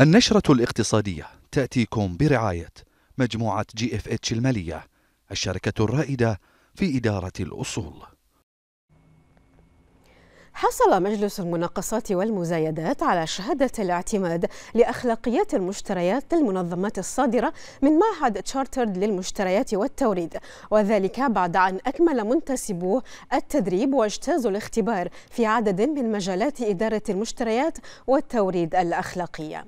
النشرة الاقتصادية تأتيكم برعاية مجموعة جي اف اتش المالية الشركة الرائدة في إدارة الأصول. حصل مجلس المناقصات والمزايدات على شهادة الاعتماد لأخلاقيات المشتريات للمنظمات الصادرة من معهد تشارترد للمشتريات والتوريد وذلك بعد أن أكمل منتسبوه التدريب واجتازوا الاختبار في عدد من مجالات إدارة المشتريات والتوريد الأخلاقية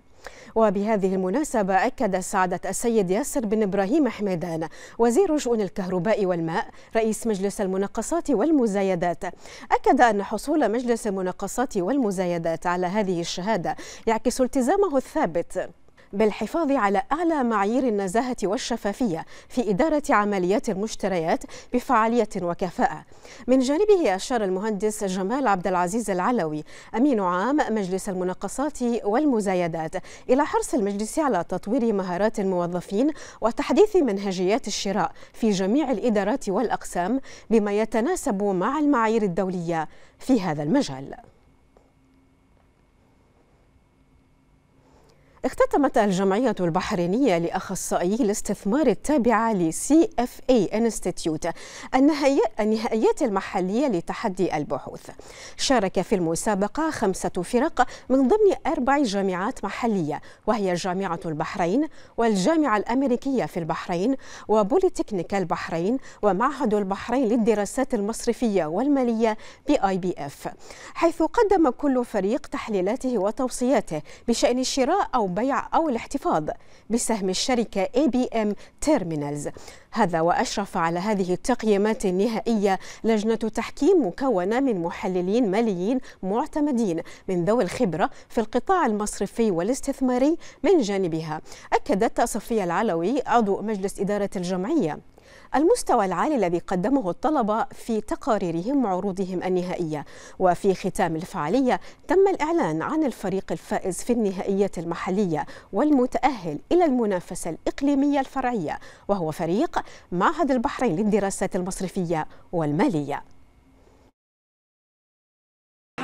وبهذه المناسبة أكد سعادة السيد ياسر بن إبراهيم حميدان وزير شؤون الكهرباء والماء رئيس مجلس المناقصات والمزايدات أكد أن حصول مجلس المناقصات والمزايدات على هذه الشهادة يعكس التزامه الثابت بالحفاظ على أعلى معايير النزاهة والشفافية في إدارة عمليات المشتريات بفعالية وكفاءة من جانبه أشار المهندس جمال عبد العزيز العلوي أمين عام مجلس المناقصات والمزايدات إلى حرص المجلس على تطوير مهارات الموظفين وتحديث منهجيات الشراء في جميع الإدارات والأقسام بما يتناسب مع المعايير الدولية في هذا المجال اختتمت الجمعية البحرينية لأخصائي الاستثمار التابعة لسي اف اي انستيتيوت النهائيات المحلية لتحدي البحوث شارك في المسابقة خمسة فرق من ضمن أربع جامعات محلية وهي جامعة البحرين والجامعة الأمريكية في البحرين وبوليتكنيكا البحرين ومعهد البحرين للدراسات المصرفية والمالية بأي اي بي اف حيث قدم كل فريق تحليلاته وتوصياته بشأن شراء أو البيع أو الاحتفاظ بسهم الشركة ABM Terminals هذا وأشرف على هذه التقييمات النهائية لجنة تحكيم مكونة من محللين ماليين معتمدين من ذوي الخبرة في القطاع المصرفي والاستثماري من جانبها أكدت صفية العلوي عضو مجلس إدارة الجمعية المستوى العالي الذي قدمه الطلبة في تقاريرهم وعروضهم النهائية وفي ختام الفعالية تم الإعلان عن الفريق الفائز في النهائية المحلية والمتأهل إلى المنافسة الإقليمية الفرعية وهو فريق معهد البحرين للدراسات المصرفية والمالية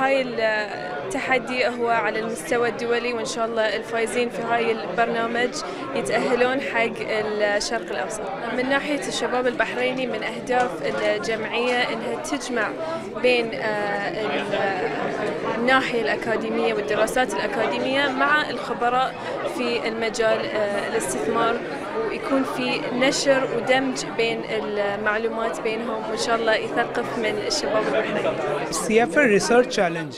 هاي التحدي هو على المستوى الدولي وإن شاء الله الفايزين في هاي البرنامج يتأهلون حق الشرق الأوسط من ناحية الشباب البحريني من أهداف الجمعية أنها تجمع بين آه، الناحية الأكاديمية والدراسات الأكاديمية مع الخبراء في المجال آه، الاستثمار ويكون في نشر ودمج بين المعلومات بينهم وان شاء الله يثقف من الشباب البحريني. السيافه ريسيرش تشالنج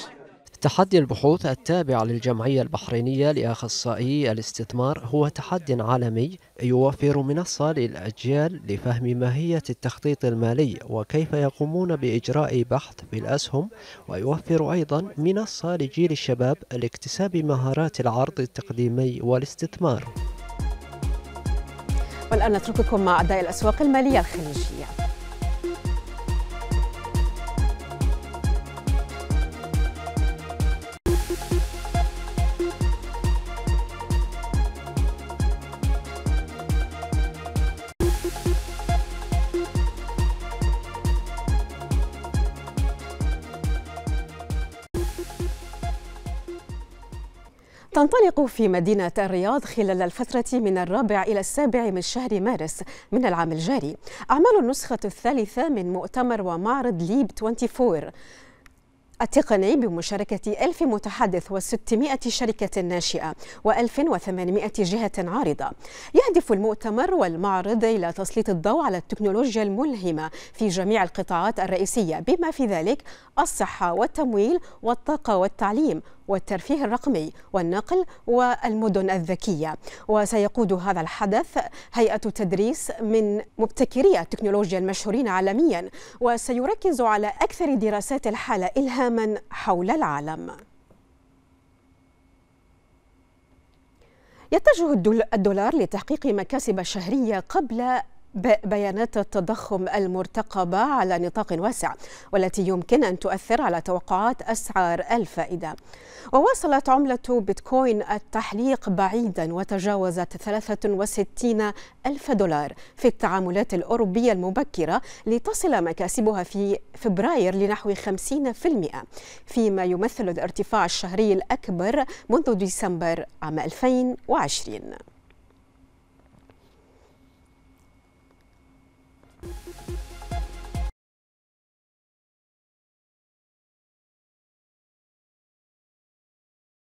تحدي البحوث التابع للجمعية البحرينية لأخصائي الاستثمار هو تحدي عالمي يوفر منصة للأجيال لفهم ماهية التخطيط المالي وكيف يقومون بإجراء بحث في الأسهم ويوفر أيضا منصة لجيل الشباب لاكتساب مهارات العرض التقديمي والاستثمار والآن نترككم مع أداء الأسواق المالية الخليجية تنطلق في مدينة الرياض خلال الفترة من الرابع إلى السابع من شهر مارس من العام الجاري أعمال النسخة الثالثة من مؤتمر ومعرض ليب 24 التقني بمشاركة 1000 متحدث و600 شركة ناشئة و1800 جهة عارضة يهدف المؤتمر والمعرض إلى تسليط الضوء على التكنولوجيا الملهمة في جميع القطاعات الرئيسية بما في ذلك الصحة والتمويل والطاقة والتعليم والترفيه الرقمي والنقل والمدن الذكية وسيقود هذا الحدث هيئة تدريس من مبتكري التكنولوجيا المشهورين عالميا وسيركز على أكثر دراسات الحالة إلهاما حول العالم يتجه الدولار لتحقيق مكاسب شهرية قبل بيانات التضخم المرتقبة على نطاق واسع والتي يمكن أن تؤثر على توقعات أسعار الفائدة وواصلت عملة بيتكوين التحليق بعيدا وتجاوزت 63 ألف دولار في التعاملات الأوروبية المبكرة لتصل مكاسبها في فبراير لنحو 50% فيما يمثل الارتفاع الشهري الأكبر منذ ديسمبر عام 2020 Thank you.